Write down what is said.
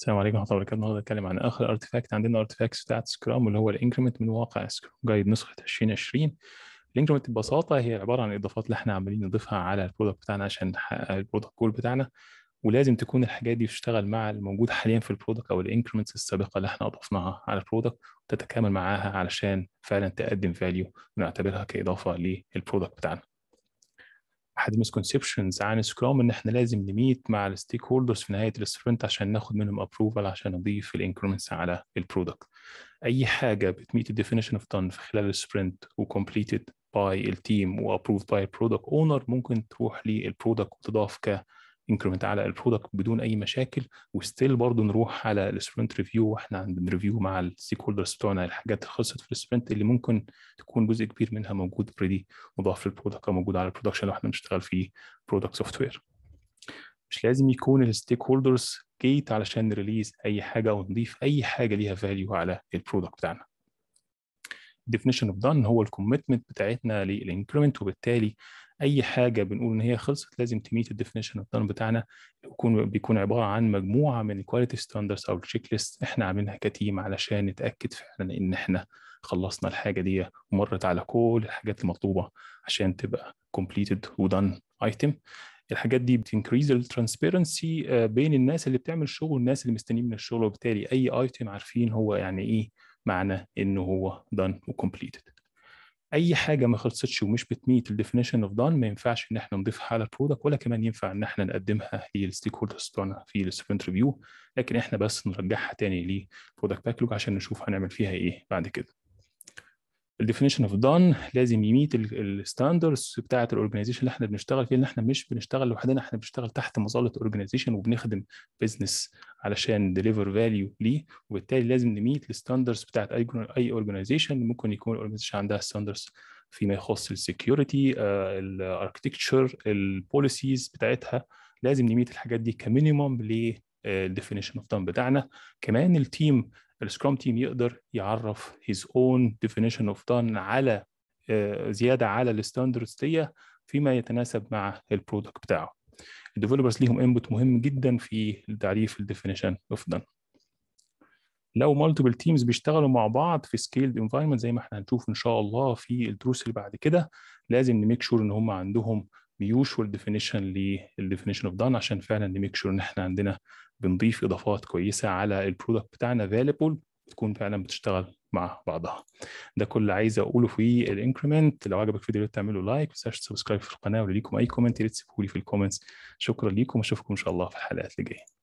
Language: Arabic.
السلام عليكم ورحمه الله وبركاته النهارده هنتكلم عن اخر ارتفاكت عندنا ارتيفاكت بتاعت سكرام اللي هو الانكريمنت من واقع سكرام جايد نسخه 2020 الانكريمنت ببساطه هي عباره عن الاضافات اللي احنا عمالين نضيفها على البرودكت بتاعنا عشان نحقق البرودكت جول بتاعنا ولازم تكون الحاجات دي بتشتغل مع الموجود حاليا في البرودكت او الانكريمنتس السابقه اللي احنا اضفناها على البرودكت وتتكامل معاها علشان فعلا تقدم فاليو ونعتبرها كاضافه للبرودكت بتاعنا احد المسكونسبشنز عن سكرام ان احنا لازم نميت مع الستيك هولدرز في نهايه السبرنت عشان ناخد منهم ابروفال عشان نضيف الانكرمنتس على البرودكت اي حاجه بتميت الديفينيشن اوف دون في خلال السبرنت وكمبليتد باي التيم وابروفد باي البرودكت اونر ممكن تروح للبرودكت وتضاف ك انكريمنت على البرودكت بدون اي مشاكل وستيل برضه نروح على السبرنت ريفيو واحنا بنريفيو مع الستيك هولدرز بتوعنا الحاجات اللي خلصت في السبرنت اللي ممكن تكون جزء كبير منها موجود اوريدي مضاف للبرودكت او موجود على البرودكشن لو احنا بنشتغل في برودكت سوفت وير مش لازم يكون الستيك هولدرز جيت علشان نريليز اي حاجه ونضيف اي حاجه ليها فاليو على البرودكت بتاعنا definition of done هو الكوميتمنت بتاعتنا للانكريمنت وبالتالي اي حاجه بنقول ان هي خلصت لازم تميت الديفينيشن اوف بتاعنا بيكون بيكون عباره عن مجموعه من الكواليتي ستاندردز او التشيك ليست احنا عاملينها كتيم علشان نتاكد فعلا ان احنا خلصنا الحاجه دي ومرت على كل الحاجات المطلوبه عشان تبقى كومبليتد ودن ايتم الحاجات دي بتنكريز الترانسبيرنسي آه، بين الناس اللي بتعمل الشغل والناس اللي مستنيين من الشغل وبالتالي اي ايتم عارفين هو يعني ايه معنى انه هو دان وكومبليتد اي حاجه ما خلصتش ومش بتميت الديفينيشن اوف دان ما ينفعش ان احنا نضيفها على البرودكت ولا كمان ينفع ان احنا نقدمها للستيك هولدرز بتوعنا في السبرنت ريفيو لكن احنا بس نرجعها تاني للبرودكت باكلوج عشان نشوف هنعمل فيها ايه بعد كده الديفينيشن اوف دون لازم يميت الستاندرز بتاعه الاورجنايزيشن اللي احنا بنشتغل فيها ان احنا مش بنشتغل لوحدنا احنا بنشتغل تحت مظله اورجنايزيشن وبنخدم بزنس علشان ديليفر فاليو ليه وبالتالي لازم نميت الستاندرز بتاعه اي اي اورجنايزيشن ممكن يكون الاورجنايزيشن عندها ستاندرز فيما يخص السكيورتي الاركتكتشر البوليسيز بتاعتها لازم نميت الحاجات دي كمينيموم للديفينيشن اوف دون بتاعنا كمان التيم السكرام تيم يقدر يعرف his own definition of done على آه، زياده على الستاندردز دي فيما يتناسب مع البرودكت بتاعه الديفلوبرز ليهم انبوت مهم جدا في تعريف الديفينيشن اوف دن لو مالتيبل تيمز بيشتغلوا مع بعض في سكيلد انفايرمنت زي ما احنا هنشوف ان شاء الله في الدروس اللي بعد كده لازم نميك شور ان هم عندهم ميوشوال ديفينيشن للديفينيشن اوف دان عشان فعلا نميك شور ان احنا عندنا بنضيف اضافات كويسه على البرودكت بتاعنا فاليبل تكون فعلا بتشتغل مع بعضها ده كل اللي عايز اقوله في الانكريمنت لو عجبك الفيديو تعملوا لايك ما تنساش تسبسكرايب في القناه ولو ليكم اي كومنت يا ريت تسيبوا لي في الكومنتس شكرا ليكم واشوفكم ان شاء الله في الحلقات اللي جايه